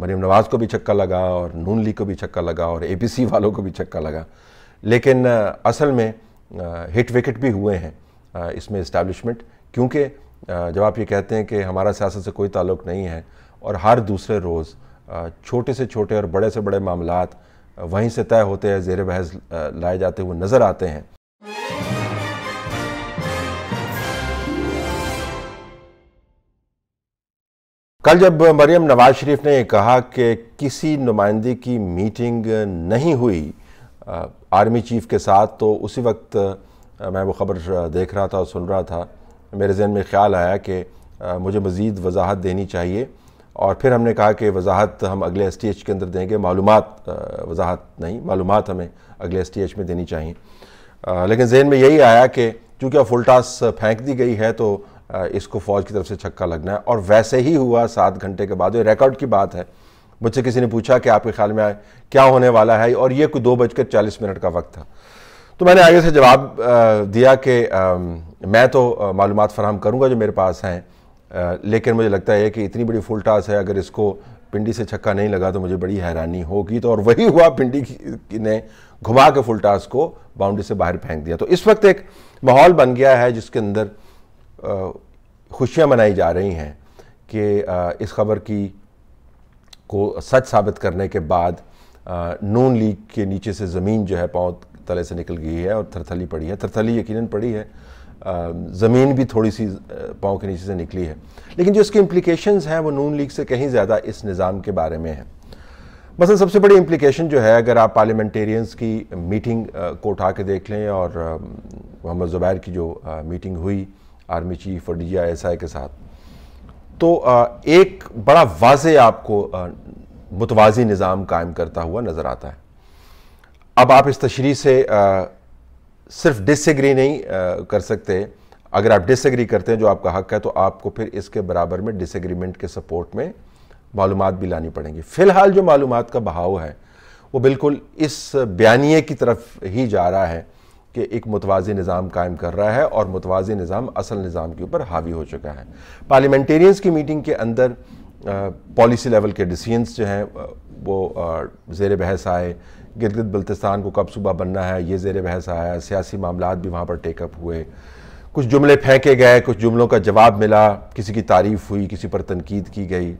मरीम नवाज़ को भी छक्का लगा और नून लीग को भी छक्का लगा और ए वालों को भी छक्का लगा लेकिन असल में हिट विकेट भी हुए हैं इसमें इस्टेब्लिशमेंट क्योंकि जब आप ये कहते हैं कि हमारा सियासत से कोई ताल्लुक नहीं है और हर दूसरे रोज़ छोटे से छोटे और बड़े से बड़े मामला वहीं से तय होते हैं जेर बहस लाए जाते हुए नज़र आते हैं कल जब मरियम नवाज शरीफ ने कहा कि किसी नुमाइंदे की मीटिंग नहीं हुई आर्मी चीफ के साथ तो उसी वक्त मैं वो ख़बर देख रहा था और सुन रहा था मेरे जहन में ख्याल आया कि मुझे मज़ीद वजाहत देनी चाहिए और फिर हमने कहा कि वजाहत हम अगले एस के अंदर देंगे मालूम वजाहत नहीं मालूम हमें अगले एस में देनी चाहिए लेकिन जहन में यही आया कि चूँकि अब फुलटास फेंक दी गई है तो इसको फ़ौज की तरफ से छक्का लगना है और वैसे ही हुआ सात घंटे के बाद ये रिकॉर्ड की बात है मुझसे किसी ने पूछा कि आपके ख्याल में आए क्या होने वाला है और ये कोई दो बजकर चालीस मिनट का वक्त था तो मैंने आगे से जवाब दिया कि मैं तो मालूम फराहम करूँगा जो मेरे पास हैं लेकिन मुझे लगता है कि इतनी बड़ी फुल टास है अगर इसको पिंडी से छक्का नहीं लगा तो मुझे बड़ी हैरानी होगी तो और वही हुआ पिंडी ने घुमा के फुल टास को बाउंड्री से बाहर फेंक दिया तो इस वक्त एक माहौल बन गया है जिसके अंदर खुशियाँ मनाई जा रही हैं कि इस खबर की को सच साबित करने के बाद नून लीग के नीचे से ज़मीन जो है पाँव तले से निकल गई है और थरथली पड़ी है थरथली यकीनन पड़ी है ज़मीन भी थोड़ी सी पाँव के नीचे से निकली है लेकिन जो इसके इम्प्लिकेशन हैं वो नून लीग से कहीं ज़्यादा इस निज़ाम के बारे में है मसलन सबसे बड़ी इम्प्लिकेशन जो है अगर आप पार्लियामेंटेरियंस की मीटिंग को उठा के देख लें और मोहम्मद ज़ुबैर की जो मीटिंग हुई आर्मी चीफ और डी आई के साथ तो एक बड़ा वाज आपको मुतवाजी निज़ाम कायम करता हुआ नज़र आता है अब आप इस तशरी से सिर्फ डिसग्री नहीं कर सकते अगर आप डिसग्री करते हैं जो आपका हक है तो आपको फिर इसके बराबर में डिसग्रीमेंट के सपोर्ट में मालूम भी लानी पड़ेंगी फ़िलहाल जो मालूम का बहाव है वो बिल्कुल इस बयानी की तरफ ही जा रहा है कि एक मतवाज़ी निज़ाम कायम कर रहा है और मुतवाज़ी निज़ाम असल निज़ाम के ऊपर हावी हो चुका है पार्लियामेंटेरियंस की मीटिंग के अंदर पॉलिसी लेवल के डिसीजंस जो हैं वो जेर बहस आए गिरगित बल्तिस्तान को कब सूबा बनना है ये जेर बहस आया सियासी मामला भी वहाँ पर टेकअप हुए कुछ जुमले फेंके गए कुछ जुमलों का जवाब मिला किसी की तारीफ़ हुई किसी पर तनकीद की गई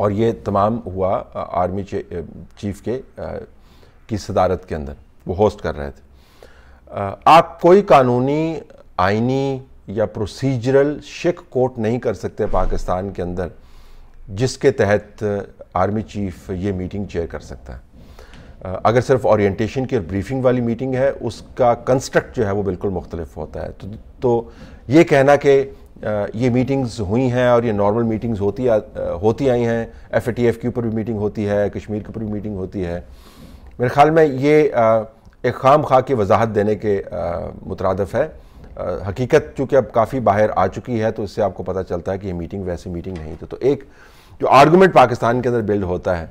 और ये तमाम हुआ आर्मी चीफ के की सदारत के अंदर वो होस्ट कर रहे थे आप कोई कानूनी आइनी या प्रोसीजरल शिक कोर्ट नहीं कर सकते पाकिस्तान के अंदर जिसके तहत आर्मी चीफ ये मीटिंग चेयर कर सकता है अगर सिर्फ ओरिएंटेशन की और ब्रीफिंग वाली मीटिंग है उसका कंस्ट्रक्ट जो है वो बिल्कुल मुख्तलिफ होता है तो, तो ये कहना कि ये मीटिंग्स हुई हैं और ये नॉर्मल मीटिंग्स होती आ, होती आई हैं एफ ए टी एफ़ के ऊपर भी मीटिंग होती है कश्मीर के ऊपर भी मीटिंग होती है मेरे ख्याल में ये आ, एक खाम खा की वजाहत देने के मुतरदफ़ है हकीकत चूँकि अब काफ़ी बाहर आ चुकी है तो इससे आपको पता चलता है कि ये मीटिंग वैसी मीटिंग नहीं थी तो एक जो आर्गूमेंट पाकिस्तान के अंदर बिल्ड होता है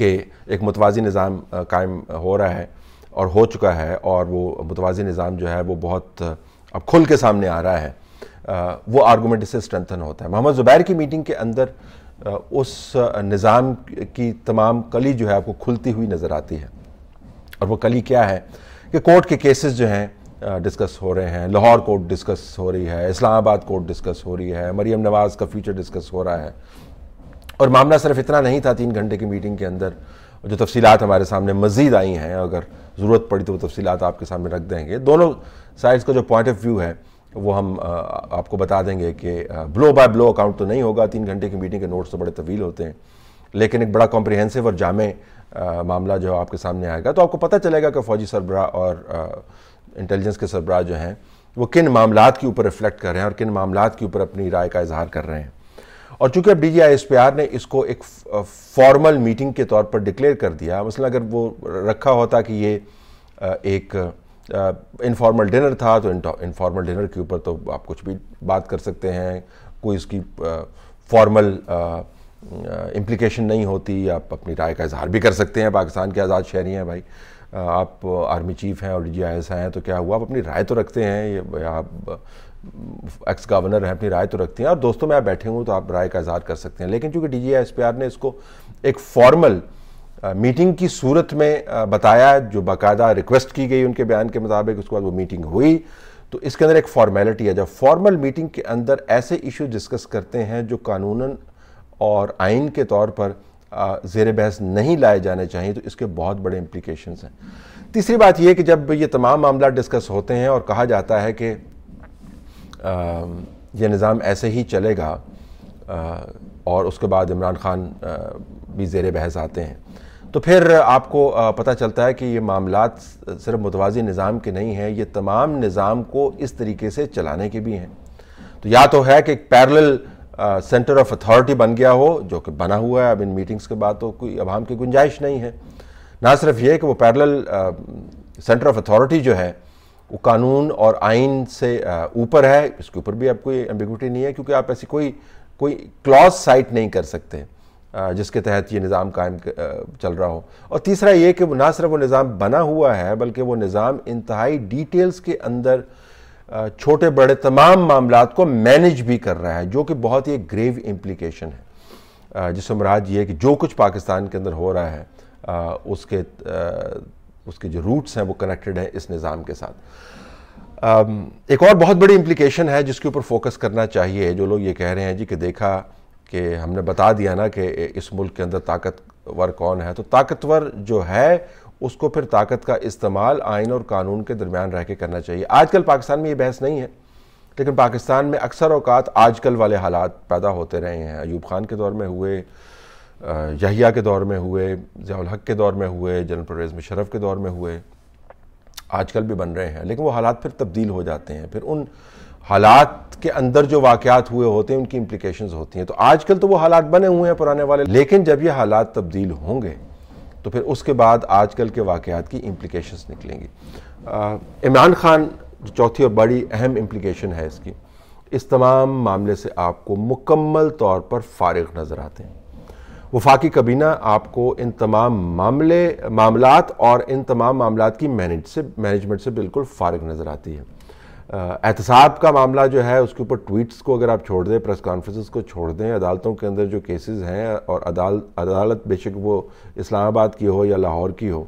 कि एक मुतवाज़ी निज़ाम कायम हो रहा है और हो चुका है और वो मुतवाज़ी निज़ाम जो है वो बहुत अब खुल के सामने आ रहा है वो आर्गूमेंट इससे स्ट्रेंथन होता है मोहम्मद ज़ुबैर की मीटिंग के अंदर उस निज़ाम की तमाम कली जो है आपको खुलती हुई नज़र आती है और वो कली क्या है कि कोर्ट के केसेस जो हैं डिस्कस हो रहे हैं लाहौर कोर्ट डिस्कस हो रही है इस्लामाबाद कोर्ट डिस्कस हो रही है मरीम नवाज़ का फ्यूचर डिस्कस हो रहा है और मामला सिर्फ इतना नहीं था तीन घंटे की मीटिंग के अंदर जो तफसीत हमारे सामने मज़ीद आई हैं अगर ज़रूरत पड़ी तो वो तफसीत आपके सामने रख देंगे दोनों साइड्स का जो पॉइंट ऑफ व्यू है वो हम आपको बता देंगे कि ब्लो बाय ब्लो अकाउंट तो नहीं होगा तीन घंटे की मीटिंग के नोट्स तो बड़े तवील होते हैं लेकिन एक बड़ा कॉम्प्रिहेंसिव और जामे मामला जो आपके सामने आएगा तो आपको पता चलेगा कि फ़ौजी सरबरा और इंटेलिजेंस के सरबराह जो हैं वो किन मामला के ऊपर रिफ्लेक्ट कर रहे हैं और किन मामला के ऊपर अपनी राय का इजहार कर रहे हैं और चूंकि अब डी ने इसको एक फॉर्मल मीटिंग के तौर पर डिक्लेयर कर दिया मसला अगर वो रखा होता कि ये एक इनफॉर्मल डिनर था तो इनफॉर्मल डिनर के ऊपर तो आप कुछ भी बात कर सकते हैं कोई इसकी फॉर्मल इम्प्लिकेशन नहीं होती आप अपनी राय का इजहार भी कर सकते हैं पाकिस्तान के आज़ाद शहरी हैं भाई आप आर्मी चीफ हैं और डी जी आई एस हैं तो क्या हुआ आप अपनी राय तो रखते हैं ये आप एक्स गवर्नर हैं अपनी राय तो रखते हैं और दोस्तों में आप बैठे हूँ तो आप राय का इजहार कर सकते हैं लेकिन चूँकि D G S P R ने इसको एक फॉर्मल मीटिंग की सूरत में बताया जो बाकायदा रिक्वेस्ट की गई उनके बयान के मुताबिक उसके बाद वो मीटिंग हुई तो इसके अंदर एक फॉर्मेलिटी है जब फॉर्मल मीटिंग के अंदर ऐसे इशू डिस्कस करते हैं जो कानूनन और आइन के तौर पर ज़ेर बहस नहीं लाए जाने चाहिए तो इसके बहुत बड़े इम्प्लीकेशन हैं तीसरी बात यह कि जब ये तमाम मामला डिस्कस होते हैं और कहा जाता है कि ये निज़ाम ऐसे ही चलेगा आ, और उसके बाद इमरान खान भी ज़ेर बहस आते हैं तो फिर आपको पता चलता है कि ये मामला सिर्फ मुतवाज़ी निज़ाम के नहीं हैं ये तमाम निज़ाम को इस तरीके से चलाने के भी हैं तो या तो है कि पैरल सेंटर ऑफ अथॉरिटी बन गया हो जो कि बना हुआ है अब इन मीटिंग्स के बाद तो कोई अवाम की गुंजाइश नहीं है ना सिर्फ ये कि वो पैरल सेंटर ऑफ अथॉरिटी जो है वो कानून और आइन से ऊपर है इसके ऊपर भी अब कोई एम्बिगुटी नहीं है क्योंकि आप ऐसी कोई कोई क्लॉज साइट नहीं कर सकते जिसके तहत ये निज़ाम कायम चल रहा हो और तीसरा ये कि ना सिर्फ वो निज़ाम बना हुआ है बल्कि वो निज़ाम इंतहाई डिटेल्स के अंदर छोटे बड़े तमाम मामला को मैनेज भी कर रहा है जो कि बहुत ही ग्रेव इम्प्लिकेशन है जिससे मराज ये कि जो कुछ पाकिस्तान के अंदर हो रहा है उसके उसके जो रूट्स हैं वो कनेक्टेड हैं इस निज़ाम के साथ एक और बहुत बड़ी इम्प्लिकेशन है जिसके ऊपर फोकस करना चाहिए जो लोग ये कह रहे हैं जी कि देखा कि हमने बता दिया ना कि इस मुल्क के अंदर ताकतवर कौन है तो ताकतवर जो है उसको फिर ताकत का इस्तेमाल आइन और कानून के दरमियान रह के करना चाहिए आजकल पाकिस्तान में ये बहस नहीं है लेकिन पाकिस्तान में अक्सर अवकात आजकल वाले हालात पैदा होते रहे हैं अयूब खान के दौर में हुए यहिया के दौर में हुए जयाल हक के दौर में हुए जनरल परवेज़ मुशरफ के दौर में हुए आजकल भी बन रहे हैं लेकिन वो हालात फिर तब्दील हो जाते हैं फिर उन हालात के अंदर जो वाक़ात हुए होते हैं उनकी इम्प्लिकेशन होती हैं तो आजकल तो वो हालात बने हुए हैं पुराने वाले लेकिन जब ये हालात तब्दील होंगे तो फिर उसके बाद आजकल के वाक़ात की इम्प्लिकेशंस निकलेंगी इमरान खान जो चौथी और बड़ी अहम इम्प्लिकेशन है इसकी इस तमाम मामले से आपको मुकम्मल तौर पर फारग नज़र आते हैं वफाकी कबीना आपको इन तमाम मामले मामलात और इन तमाम मामलात की मैनेज से मैनेजमेंट से बिल्कुल फारग नज़र आती है एहतसाब का मामला जो है उसके ऊपर ट्वीट्स को अगर आप छोड़ दें प्रेस कॉन्फ्रेंस को छोड़ दें अदालतों के अंदर जो केसेस हैं और अदाल अदालत बेशक वो इस्लामाबाद की हो या लाहौर की हो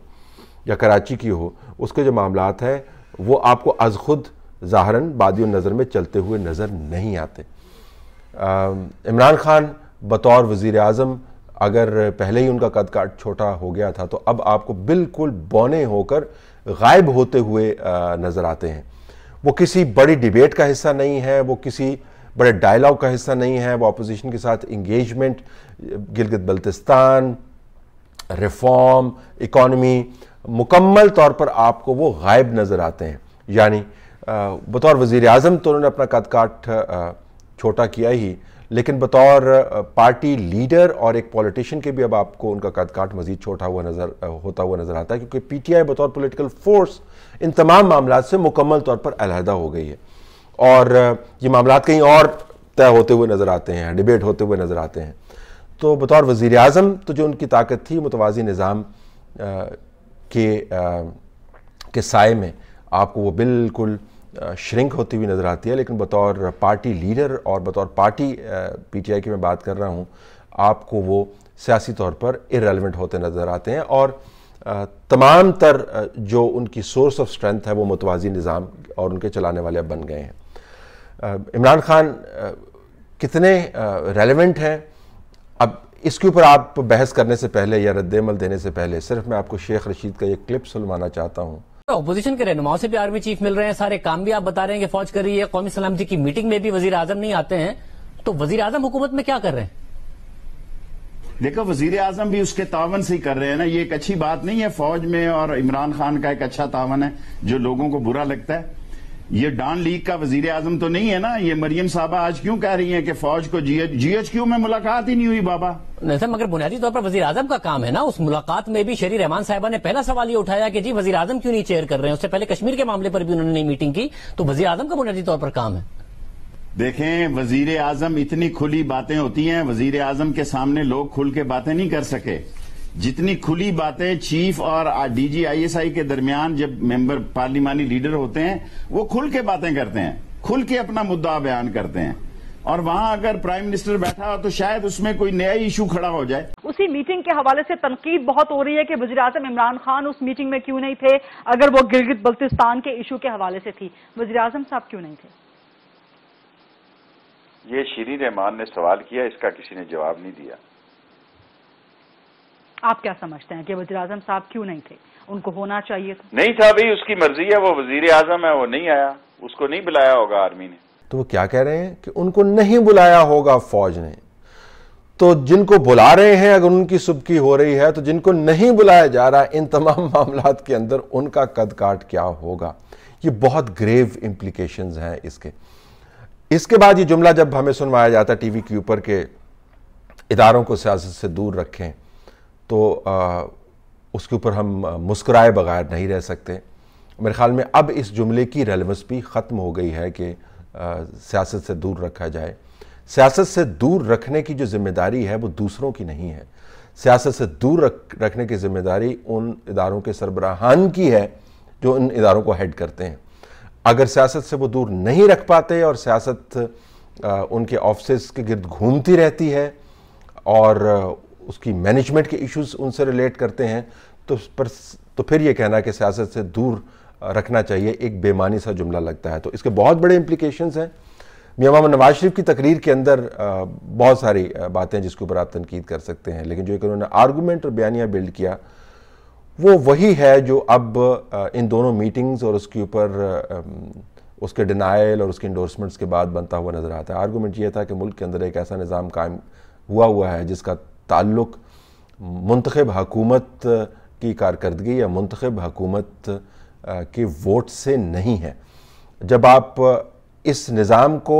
या कराची की हो उसके जो मामला हैं वो आपको अज खुद ज़ाहरन बादी नज़र में चलते हुए नज़र नहीं आते इमरान ख़ान बतौर वज़ी अजम अगर पहले ही उनका कद काट छोटा हो गया था तो अब आपको बिल्कुल बौने होकर गायब होते हुए नज़र आते हैं वो किसी बड़ी डिबेट का हिस्सा नहीं है वो किसी बड़े डायलॉग का हिस्सा नहीं है वो अपोजिशन के साथ engagement Gilgit Baltistan reform economy मुकम्मल तौर पर आपको वो गायब नज़र आते हैं यानी बतौर वज़ी अजम तो उन्होंने अपना कद काट छोटा किया ही लेकिन बतौर पार्टी लीडर और एक पॉलिटिशियन के भी अब आपको उनका कदकाट मजीद छोटा हुआ नजर होता हुआ नजर आता है क्योंकि पीटीआई बतौर पॉलिटिकल फोर्स इन तमाम मामला से मुकम्मल तौर पर अलहदा हो गई है और ये मामला कहीं और तय होते हुए नज़र आते हैं डिबेट होते हुए नज़र आते हैं तो बतौर वज़ी अजम तो जो उनकी ताकत थी मुतवाज़ी निज़ाम के आ, के साय में आपको वो बिल्कुल श्रिंक होती हुई नज़र आती है लेकिन बतौर पार्टी लीडर और बतौर पार्टी पीटीआई की मैं बात कर रहा हूँ आपको वो सियासी तौर पर इरेलीवेंट होते नज़र आते हैं और तमाम तर जो उनकी सोर्स ऑफ स्ट्रेंथ है वो मुतवाजी निज़ाम और उनके चलाने वाले अब बन गए हैं इमरान खान कितने रेलिवेंट हैं अब इसके ऊपर आप बहस करने से पहले या रद्दमल देने से पहले सिर्फ मैं आपको शेख रशीद का एक क्लिप सुनवाना चाहता हूँ अपोजिशन तो के रहनुमाओं से भी आर्मी चीफ मिल रहे हैं सारे काम भी आप बता रहे हैं कि फौज कर रही है कौमी सलामती की मीटिंग में भी वजीर आजम नहीं आते हैं तो वजी आजम हुकूमत में क्या कर रहे हैं देखो वजीर आजम भी उसके तावन से ही कर रहे हैं ना ये एक अच्छी बात नहीं है फौज में और इमरान खान का एक अच्छा तावन है जो लोगों को बुरा लगता है ये डॉन लीग का वजीर आजम तो नहीं है ना ये मरियम साहबा आज क्यों कह रही हैं कि फौज को जीएचक्यू में मुलाकात ही नहीं हुई बाबा नहीं सर मगर बुनियादी तौर पर वजी आजम का काम है ना उस मुलाकात में भी शरी रहमान साहबा ने पहला सवाल ये उठाया कि जी वजी आजम क्यों नहीं चेयर कर रहे हैं उससे पहले कश्मीर के मामले पर भी उन्होंने नहीं मीटिंग की तो वजी आजम का बुनियादी तौर पर काम है देखें वजीर आजम इतनी खुली बातें होती हैं वजीर आजम के सामने लोग खुल के बातें नहीं कर सके जितनी खुली बातें चीफ और डीजी आईएसआई के दरमियान जब मेंबर पार्लिमानी लीडर होते हैं वो खुल के बातें करते हैं खुल के अपना मुद्दा बयान करते हैं और वहाँ अगर प्राइम मिनिस्टर बैठा हो तो शायद उसमें कोई नया इशू खड़ा हो जाए उसी मीटिंग के हवाले से तनकीद बहुत हो रही है कि वजी अजम इमरान खान उस मीटिंग में क्यों नहीं थे अगर वो गिलगित बल्तिस्तान के इशू के हवाले से थी वजी अजम साहब क्यों नहीं थे ये शरीर रहमान ने सवाल किया इसका किसी ने जवाब नहीं दिया आप क्या समझते हैं कि वजीर आजम साहब क्यों नहीं थे उनको होना चाहिए था नहीं था भाई उसकी मर्जी है वो वजीर आजम है वो नहीं आया उसको नहीं बुलाया होगा आर्मी ने तो वो क्या कह रहे हैं कि उनको नहीं बुलाया होगा फौज ने तो जिनको बुला रहे हैं अगर उनकी सुबकी हो रही है तो जिनको नहीं बुलाया जा रहा इन तमाम मामला के अंदर उनका कद काट क्या होगा ये बहुत ग्रेव इम्प्लीकेशन हैं इसके इसके बाद ये जुमला जब हमें सुनवाया जाता है टीवी के ऊपर के इदारों को सियासत से दूर रखें तो आ, उसके ऊपर हम मुस्कराए बगैर नहीं रह सकते मेरे ख्याल में अब इस जुमले की रेलेवेंस भी ख़त्म हो गई है कि सियासत से दूर रखा जाए सियासत से दूर रखने की जो जिम्मेदारी है वो दूसरों की नहीं है सियासत से दूर रख रखने की जिम्मेदारी उन इदारों के सरबराहान की है जो उन इदारों को हेड करते हैं अगर सियासत से वो दूर नहीं रख पाते और सियासत उनके ऑफिस के गिरद घूमती रहती है और उसकी मैनेजमेंट के इश्यूज उनसे रिलेट करते हैं तो पर तो फिर ये कहना कि सियासत से दूर रखना चाहिए एक बेमानी सा जुमला लगता है तो इसके बहुत बड़े इम्प्लीकेशन हैं मियाँ मोहम्मद नवाज शरीफ की तकरीर के अंदर बहुत सारी बातें जिसके ऊपर आप तनकीद कर सकते हैं लेकिन जो एक उन्होंने आर्गूमेंट और बयानिया बिल्ड किया वो वही है जो अब इन दोनों मीटिंग्स और उसके ऊपर उसके डिनाइल और उसके इंडोर्समेंट्स के बाद बनता हुआ नज़र आता है आर्गूमेंट ये था कि मुल्क के अंदर एक ऐसा निज़ाम कायम हुआ हुआ है जिसका ताल्लुक मंतखब हकूमत की कारकर्दगी या मंतखब हकूमत के वोट से नहीं है जब आप इस निज़ाम को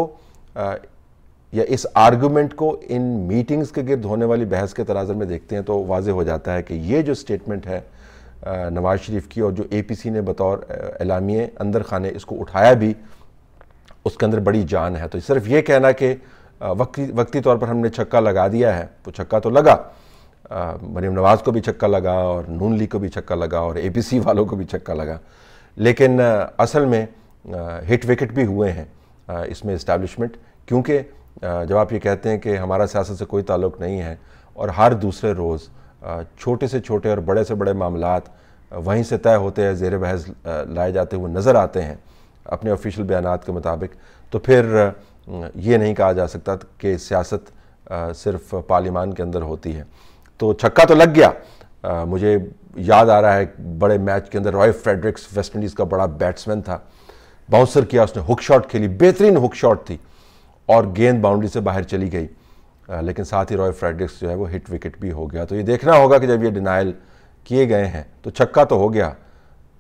या इस आर्गूमेंट को इन मीटिंग्स के गिरद होने वाली बहस के तनाजर में देखते हैं तो वाज हो जाता है कि ये जो स्टेटमेंट है नवाज़ शरीफ की और जो ए पी सी ने बतौर एलामी अंदर खाने इसको उठाया भी उसके अंदर बड़ी जान है तो सिर्फ ये कहना कि वक्ती वक्ती तौर पर हमने छक्का लगा दिया है तो छक्का तो लगा मरीम नवाज़ को भी छक्का लगा और नून लीग को भी छक्का लगा और एबीसी वालों को भी छक्का लगा लेकिन असल में हिट विकेट भी हुए हैं इसमें इस्टेब्लिशमेंट क्योंकि जब आप ये कहते हैं कि हमारा सियासत से कोई ताल्लुक नहीं है और हर दूसरे रोज़ छोटे से छोटे और बड़े से बड़े मामला वहीं से तय होते हैं जेर बहस लाए जाते हुए नज़र आते हैं अपने ऑफिशियल बयान के मुताबिक तो फिर ये नहीं कहा जा सकता कि सियासत सिर्फ पार्लियामान के अंदर होती है तो छक्का तो लग गया आ, मुझे याद आ रहा है बड़े मैच के अंदर रॉय फ्रेडरिक्स वेस्ट इंडीज़ का बड़ा बैट्समैन था बाउंसर किया उसने हुक शॉट खेली बेहतरीन हुक शॉट थी और गेंद बाउंड्री से बाहर चली गई आ, लेकिन साथ ही रॉय फ्रेडरिक्स जो है वो हिट विकेट भी हो गया तो ये देखना होगा कि जब ये डिनाइल किए गए हैं तो छक्का तो हो गया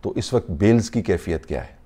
तो इस वक्त बेल्स की कैफियत क्या है